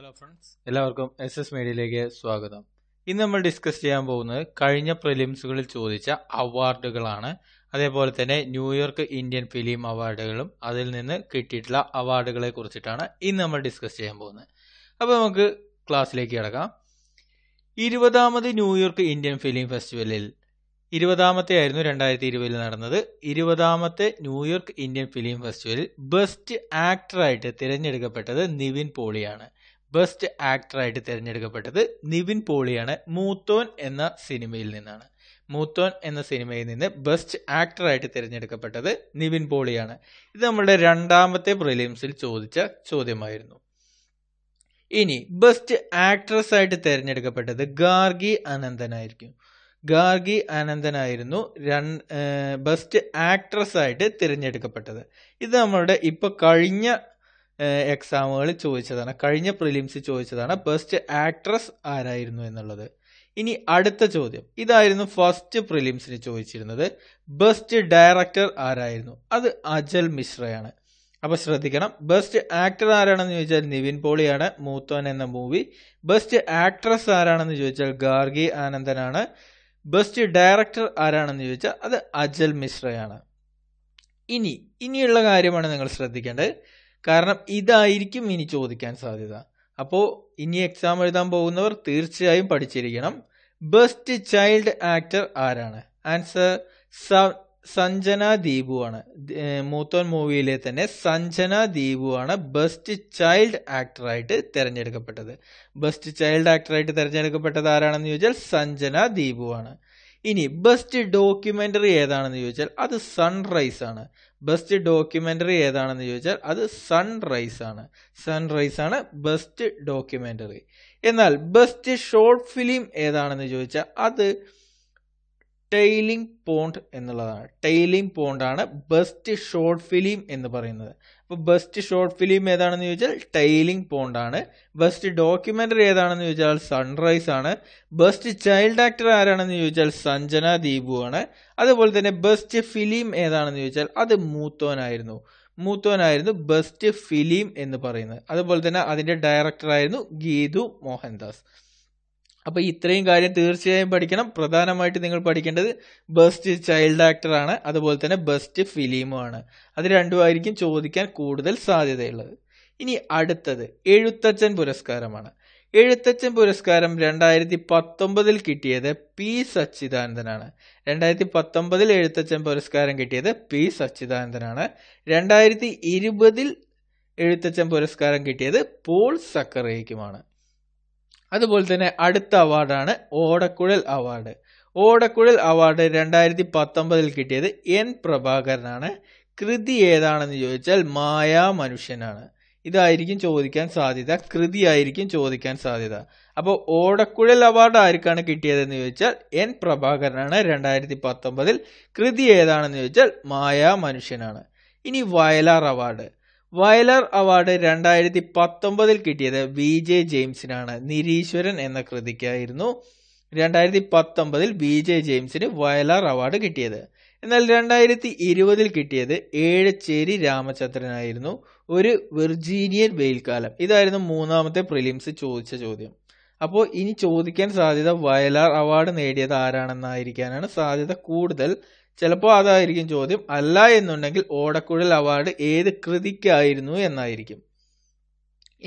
hello friends എല്ലാവർക്കും S S മീഡിയയിലേക്ക് സ്വാഗതം ഇന്ന് നമ്മൾ ഡിസ്കസ് ചെയ്യാൻ പോകുന്നത് കഴിഞ്ഞ പ്രിലിംസുകളിൽ ചോദിച്ച അവാർഡുകളാണ് അതേപോലെ തന്നെ ന്യൂയോർക്ക് ഇന്ത്യൻ ഫിലിം അവാർഡുകളും അതിൽ നിന്ന് കിട്ടിയിട്ടുള്ള അവാർഡുകളെ കുറിച്ചിട്ടാണ് ഇന്ന് നമ്മൾ ഡിസ്കസ് ചെയ്യാൻ പോകുന്നത് അപ്പോൾ നമുക്ക് ക്ലാസ്സിലേക്ക് കിടക്കാം ഇരുപതാമത് ന്യൂയോർക്ക് ഇന്ത്യൻ ഫിലിം ഫെസ്റ്റിവലിൽ ഇരുപതാമത്തെ ആയിരുന്നു രണ്ടായിരത്തി ഇരുപതിൽ നടന്നത് ഇരുപതാമത്തെ ന്യൂയോർക്ക് ഇന്ത്യൻ ഫിലിം ഫെസ്റ്റിവലിൽ ബെസ്റ്റ് ആക്ടറായിട്ട് തിരഞ്ഞെടുക്കപ്പെട്ടത് നിവിൻ പോളിയാണ് ബെസ്റ്റ് ആക്ടറായിട്ട് തിരഞ്ഞെടുക്കപ്പെട്ടത് നിവിൻ പോളിയാണ് മൂത്തോൻ എന്ന സിനിമയിൽ നിന്നാണ് മൂത്തോൻ എന്ന സിനിമയിൽ നിന്ന് ബെസ്റ്റ് ആക്ടറായിട്ട് തിരഞ്ഞെടുക്കപ്പെട്ടത് നിവിൻ പോളിയാണ് ഇത് നമ്മുടെ രണ്ടാമത്തെ പ്രിലിംസിൽ ചോദിച്ച ചോദ്യമായിരുന്നു ഇനി ബെസ്റ്റ് ആക്ട്രസ് ആയിട്ട് തിരഞ്ഞെടുക്കപ്പെട്ടത് ഗാർഗി അനന്തനായിരിക്കും ഗാർഗി അനന്തനായിരുന്നു ബെസ്റ്റ് ആക്ട്രസ് ആയിട്ട് തിരഞ്ഞെടുക്കപ്പെട്ടത് ഇത് നമ്മളുടെ ഇപ്പോൾ കഴിഞ്ഞ എക്സാമുകളിൽ ചോദിച്ചതാണ് കഴിഞ്ഞ പ്രിലിംസ് ചോദിച്ചതാണ് ബെസ്റ്റ് ആക്ട്രസ് ആരായിരുന്നു എന്നുള്ളത് ഇനി അടുത്ത ചോദ്യം ഇതായിരുന്നു ഫസ്റ്റ് പ്രിലിംസിന് ചോദിച്ചിരുന്നത് ബെസ്റ്റ് ഡയറക്ടർ ആരായിരുന്നു അത് അജൽ മിശ്രയാണ് അപ്പോൾ ശ്രദ്ധിക്കണം ബെസ്റ്റ് ആക്ടർ ആരാണെന്ന് ചോദിച്ചാൽ നിവിൻ പോളിയാണ് മൂത്തോൻ എന്ന മൂവി ബെസ്റ്റ് ആക്ട്രസ് ആരാണെന്ന് ചോദിച്ചാൽ ഗാർഗി ആനന്ദനാണ് ബെസ്റ്റ് ഡയറക്ടർ ആരാണെന്ന് ചോദിച്ചാൽ അത് അജൽ മിശ്രയാണ് ഇനി ഇനിയുള്ള കാര്യമാണ് നിങ്ങൾ ശ്രദ്ധിക്കേണ്ടത് കാരണം ഇതായിരിക്കും ഇനി ചോദിക്കാൻ സാധ്യത അപ്പോൾ ഇനി എക്സാം എഴുതാൻ പോകുന്നവർ തീർച്ചയായും പഠിച്ചിരിക്കണം ബെസ്റ്റ് ചൈൽഡ് ആക്ടർ ആരാണ് ആൻസർ സഞ്ജന ദീപു ആണ് മൂത്തോൻ മൂവിയിലെ തന്നെ സഞ്ജന ദീപു ആണ് ബെസ്റ്റ് ചൈൽഡ് ആക്ടറായിട്ട് തിരഞ്ഞെടുക്കപ്പെട്ടത് ബെസ്റ്റ് ചൈൽഡ് ആക്ടറായിട്ട് തിരഞ്ഞെടുക്കപ്പെട്ടത് ആരാണെന്ന് ചോദിച്ചാൽ സഞ്ജന ദീപു ആണ് ഇനി ബെസ്റ്റ് ഡോക്യുമെന്ററി ഏതാണെന്ന് ചോദിച്ചാൽ അത് സൺറൈസ് ആണ് ബെസ്റ്റ് ഡോക്യുമെന്ററി ഏതാണെന്ന് ചോദിച്ചാൽ അത് സൺറൈസ് ആണ് സൺറൈസ് ആണ് ബെസ്റ്റ് ഡോക്യുമെന്ററി എന്നാൽ ബെസ്റ്റ് ഷോർട്ട് ഫിലിം ഏതാണെന്ന് ചോദിച്ചാൽ അത് ടെയിലിംഗ് പോണ്ട് എന്നുള്ളതാണ് ടെയിലിംഗ് പോണ്ടാണ് ബെസ്റ്റ് ഷോർട്ട് ഫിലിം എന്ന് പറയുന്നത് അപ്പോൾ ബെസ്റ്റ് ഷോർട്ട് ഫിലിം ഏതാണെന്ന് ചോദിച്ചാൽ ടൈലിംഗ് പോണ്ടാണ് ബെസ്റ്റ് ഡോക്യുമെൻ്ററി ഏതാണെന്ന് ചോദിച്ചാൽ സൺറൈസ് ആണ് ബെസ്റ്റ് ചൈൽഡ് ആക്ടർ ആരാണെന്ന് ചോദിച്ചാൽ സഞ്ജന ദീപു ആണ് അതുപോലെ തന്നെ ബെസ്റ്റ് ഫിലിം ഏതാണെന്ന് ചോദിച്ചാൽ അത് മൂത്തോനായിരുന്നു മൂത്തോനായിരുന്നു ബെസ്റ്റ് ഫിലിം എന്ന് പറയുന്നത് അതുപോലെ തന്നെ അതിൻ്റെ ഡയറക്ടറായിരുന്നു ഗീതു മോഹൻദാസ് അപ്പോൾ ഇത്രയും കാര്യം തീർച്ചയായും പഠിക്കണം പ്രധാനമായിട്ട് നിങ്ങൾ പഠിക്കേണ്ടത് ബെസ്റ്റ് ചൈൽഡ് ആക്ടറാണ് അതുപോലെ തന്നെ ബെസ്റ്റ് ഫിലിമുമാണ് അത് രണ്ടുമായിരിക്കും ചോദിക്കാൻ കൂടുതൽ സാധ്യതയുള്ളത് ഇനി അടുത്തത് എഴുത്തച്ഛൻ പുരസ്കാരമാണ് എഴുത്തച്ഛൻ പുരസ്കാരം രണ്ടായിരത്തി പത്തൊമ്പതിൽ കിട്ടിയത് പി സച്ചിദാനന്ദനാണ് രണ്ടായിരത്തി പത്തൊമ്പതിൽ എഴുത്തച്ഛൻ പുരസ്കാരം കിട്ടിയത് പി സച്ചിദാനന്ദനാണ് രണ്ടായിരത്തി ഇരുപതിൽ എഴുത്തച്ഛൻ പുരസ്കാരം കിട്ടിയത് പോൾ സക്കറേക്കുമാണ് അതുപോലെ തന്നെ അടുത്ത അവാർഡാണ് ഓടക്കുഴൽ അവാർഡ് ഓടക്കുഴൽ അവാർഡ് രണ്ടായിരത്തി പത്തൊമ്പതിൽ കിട്ടിയത് എൻ പ്രഭാകരനാണ് കൃതി ഏതാണെന്ന് ചോദിച്ചാൽ മായാ മനുഷ്യനാണ് ഇതായിരിക്കും ചോദിക്കാൻ സാധ്യത കൃതി ആയിരിക്കും ചോദിക്കാൻ സാധ്യത അപ്പോൾ ഓടക്കുഴൽ അവാർഡ് ആർക്കാണ് കിട്ടിയതെന്ന് ചോദിച്ചാൽ എൻ പ്രഭാകരനാണ് രണ്ടായിരത്തി പത്തൊമ്പതിൽ കൃതി ഏതാണെന്ന് ചോദിച്ചാൽ മായാ മനുഷ്യനാണ് ഇനി വയലാർ അവാർഡ് വയലർ അവാർഡ് രണ്ടായിരത്തി പത്തൊമ്പതിൽ കിട്ടിയത് വി ജെ ജെയിംസിനാണ് നിരീശ്വരൻ എന്ന കൃതിക്കായിരുന്നു രണ്ടായിരത്തി പത്തൊമ്പതിൽ വി ജെ ജെയിംസിന് വയലർ അവാർഡ് കിട്ടിയത് എന്നാൽ രണ്ടായിരത്തി ഇരുപതിൽ കിട്ടിയത് ഏഴച്ചേരി രാമചന്ദ്രനായിരുന്നു ഒരു വെർജീനിയൻ വെയിൽക്കാലം ഇതായിരുന്നു മൂന്നാമത്തെ പ്രിലിംസ് ചോദിച്ച ചോദ്യം അപ്പോൾ ഇനി ചോദിക്കാൻ സാധ്യത വയലാർ അവാർഡ് നേടിയത് ആരാണെന്നായിരിക്കാനാണ് സാധ്യത കൂടുതൽ ചിലപ്പോൾ അതായിരിക്കും ചോദ്യം അല്ല എന്നുണ്ടെങ്കിൽ ഓടക്കുഴൽ അവാർഡ് ഏത് കൃതിക്കായിരുന്നു എന്നായിരിക്കും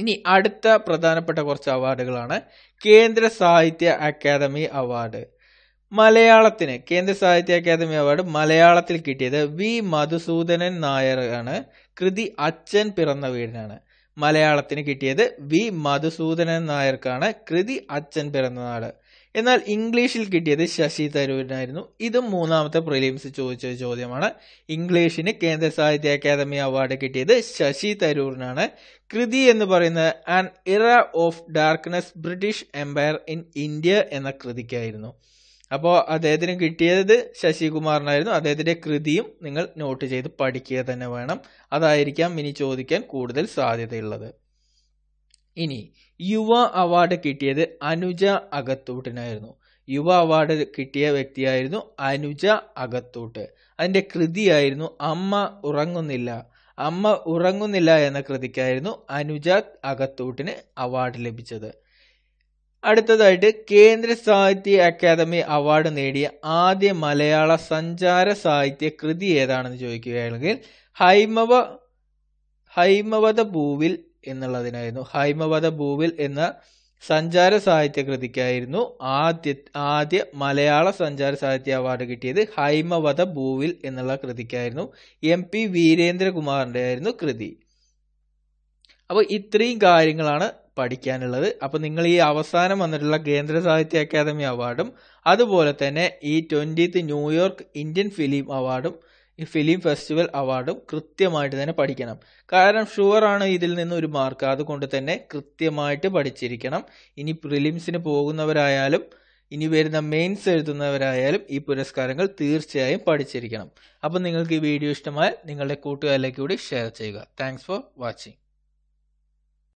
ഇനി അടുത്ത പ്രധാനപ്പെട്ട കുറച്ച് അവാർഡുകളാണ് കേന്ദ്ര സാഹിത്യ അക്കാദമി അവാർഡ് മലയാളത്തിന് കേന്ദ്ര സാഹിത്യ അക്കാദമി അവാർഡ് മലയാളത്തിൽ കിട്ടിയത് വി മധുസൂദനൻ നായരാണ് കൃതി അച്ഛൻ പിറന്ന വീടിനാണ് മലയാളത്തിന് കിട്ടിയത് വി മധുസൂദനൻ നായർക്കാണ് കൃതി അച്ഛൻ പിറന്ന നാട് എന്നാൽ ഇംഗ്ലീഷിൽ കിട്ടിയത് ശശി തരൂരിനായിരുന്നു ഇതും മൂന്നാമത്തെ പ്രിലിംസ് ചോദിച്ച ചോദ്യമാണ് ഇംഗ്ലീഷിന് കേന്ദ്ര സാഹിത്യ അക്കാദമി അവാർഡ് കിട്ടിയത് ശശി തരൂരിനാണ് കൃതി എന്ന് പറയുന്നത് an era of darkness British empire in India എന്ന കൃതിക്കായിരുന്നു അപ്പോൾ അദ്ദേഹത്തിന് കിട്ടിയത് ശശികുമാറിനായിരുന്നു അദ്ദേഹത്തിൻ്റെ കൃതിയും നിങ്ങൾ നോട്ട് ചെയ്ത് പഠിക്കുക തന്നെ വേണം അതായിരിക്കാം ഇനി ചോദിക്കാൻ കൂടുതൽ സാധ്യതയുള്ളത് ഇനി യുവ അവാർഡ് കിട്ടിയത് അനുജ അകത്തൂട്ടിനായിരുന്നു യുവ അവാർഡ് കിട്ടിയ വ്യക്തിയായിരുന്നു അനുജ അകത്തൂട്ട് അതിൻ്റെ കൃതിയായിരുന്നു അമ്മ ഉറങ്ങുന്നില്ല അമ്മ ഉറങ്ങുന്നില്ല എന്ന കൃതിക്കായിരുന്നു അനുജ അകത്തൂട്ടിന് അവാർഡ് ലഭിച്ചത് അടുത്തതായിട്ട് കേന്ദ്ര സാഹിത്യ അക്കാദമി അവാർഡ് നേടിയ ആദ്യ മലയാള സഞ്ചാര സാഹിത്യ കൃതി ഏതാണെന്ന് ചോദിക്കുകയാണെങ്കിൽ ഹൈമവ ഹൈമവത ഭൂവിൽ എന്നുള്ളതിനായിരുന്നു ഹൈമവത ഭൂവിൽ എന്ന സഞ്ചാര സാഹിത്യ കൃതിക്കായിരുന്നു ആദ്യ ആദ്യ മലയാള സഞ്ചാര സാഹിത്യ അവാർഡ് കിട്ടിയത് ഹൈമവത ഭൂവിൽ എന്നുള്ള കൃതിക്കായിരുന്നു എം പി വീരേന്ദ്രകുമാറിന്റെ ആയിരുന്നു കൃതി അപ്പോൾ ഇത്രയും കാര്യങ്ങളാണ് പഠിക്കാനുള്ളത് അപ്പോൾ നിങ്ങൾ ഈ അവസാനം വന്നിട്ടുള്ള കേന്ദ്ര സാഹിത്യ അക്കാദമി അവാർഡും അതുപോലെ തന്നെ ഈ ട്വൻറ്റീത്ത് ന്യൂയോർക്ക് ഇന്ത്യൻ ഫിലിം അവാർഡും ഈ ഫിലിം ഫെസ്റ്റിവൽ അവാർഡും കൃത്യമായിട്ട് തന്നെ പഠിക്കണം കാരണം ഷുവറാണ് ഇതിൽ നിന്ന് ഒരു മാർക്ക് അതുകൊണ്ട് തന്നെ കൃത്യമായിട്ട് പഠിച്ചിരിക്കണം ഇനി പ്രിലിംസിന് പോകുന്നവരായാലും ഇനി വരുന്ന മെയിൻസ് എഴുതുന്നവരായാലും ഈ പുരസ്കാരങ്ങൾ തീർച്ചയായും പഠിച്ചിരിക്കണം അപ്പം നിങ്ങൾക്ക് ഈ വീഡിയോ ഇഷ്ടമായാൽ നിങ്ങളുടെ കൂട്ടുകാരിലേക്ക് കൂടി ഷെയർ ചെയ്യുക താങ്ക്സ് ഫോർ വാച്ചിങ്